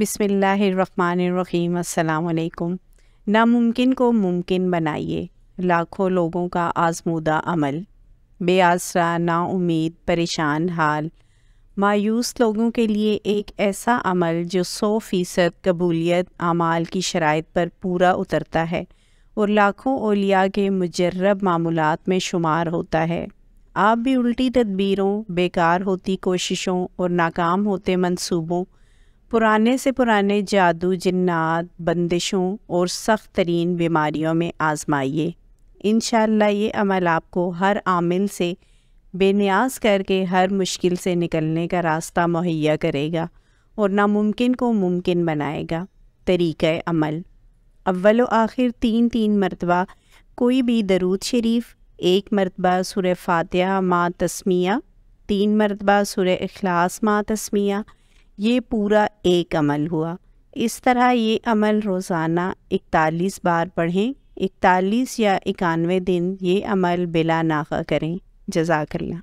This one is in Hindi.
बिसमीम् अल्लाम नामुमकिन को मुमकिन बनाइए लाखों लोगों का आजमूदा अमल आसरा नाउमीद परेशान हाल मायूस लोगों के लिए एक ऐसा अमल जो सौ फ़ीसद कबूलियत आमाल की शराइ पर पूरा उतरता है और लाखों ओलिया के मुजरब मामूलत में शुमार होता है आप भी उल्टी तदबीरों बेकार होती कोशिशों और नाकाम होते मनसूबों पुराने से पुराने जादू जन्ात बंदिशों और सख्त तरीन बीमारियों में आजमाइए इन ये अमल आपको हर आमिल से बेनियाज करके हर मुश्किल से निकलने का रास्ता मुहैया करेगा और नामुमकिन को मुमकिन बनाएगा तरीक़ अमल अव्वल आखिर तीन तीन मरतबा कोई भी दरूद शरीफ एक मरतबा सुर फातह माँ तस्मिया तीन मरतबा सुर अखलास माँ तस्मिया ये पूरा एक अमल हुआ इस तरह ये अमल रोज़ाना इकतालीस बार पढ़ें इकतालीस या इक्यानवे दिन ये अमल बिला नाखा करें जजाकल्ला